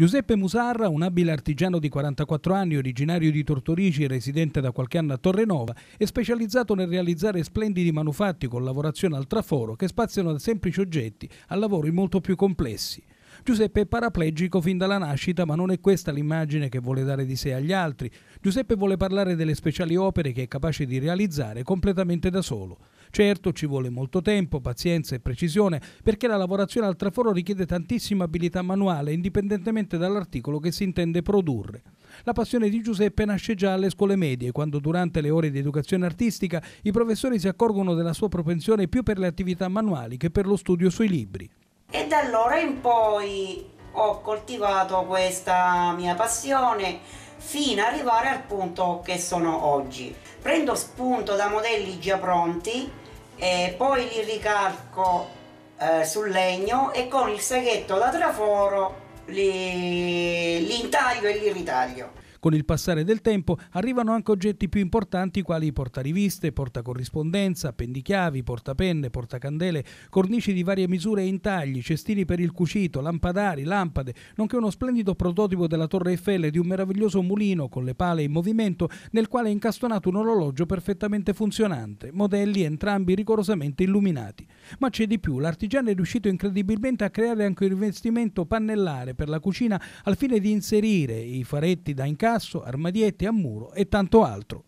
Giuseppe Musarra, un abile artigiano di 44 anni, originario di Tortorici e residente da qualche anno a Torrenova, è specializzato nel realizzare splendidi manufatti con lavorazione al traforo che spaziano da semplici oggetti a lavori molto più complessi. Giuseppe è paraplegico fin dalla nascita, ma non è questa l'immagine che vuole dare di sé agli altri. Giuseppe vuole parlare delle speciali opere che è capace di realizzare completamente da solo. Certo ci vuole molto tempo, pazienza e precisione perché la lavorazione al traforo richiede tantissima abilità manuale indipendentemente dall'articolo che si intende produrre. La passione di Giuseppe nasce già alle scuole medie, quando durante le ore di educazione artistica i professori si accorgono della sua propensione più per le attività manuali che per lo studio sui libri. E da allora in poi ho coltivato questa mia passione fino ad arrivare al punto che sono oggi prendo spunto da modelli già pronti e poi li ricalco eh, sul legno e con il seghetto da traforo li, li intaglio e li ritaglio con il passare del tempo arrivano anche oggetti più importanti quali portariviste, portacorrispondenza, pendichiavi, portapenne, portacandele, cornici di varie misure e intagli, cestini per il cucito, lampadari, lampade, nonché uno splendido prototipo della Torre Eiffel di un meraviglioso mulino con le pale in movimento nel quale è incastonato un orologio perfettamente funzionante, modelli entrambi rigorosamente illuminati. Ma c'è di più, l'artigiano è riuscito incredibilmente a creare anche un rivestimento pannellare per la cucina al fine di inserire i faretti da incasso Picasso, armadietti a muro e tanto altro.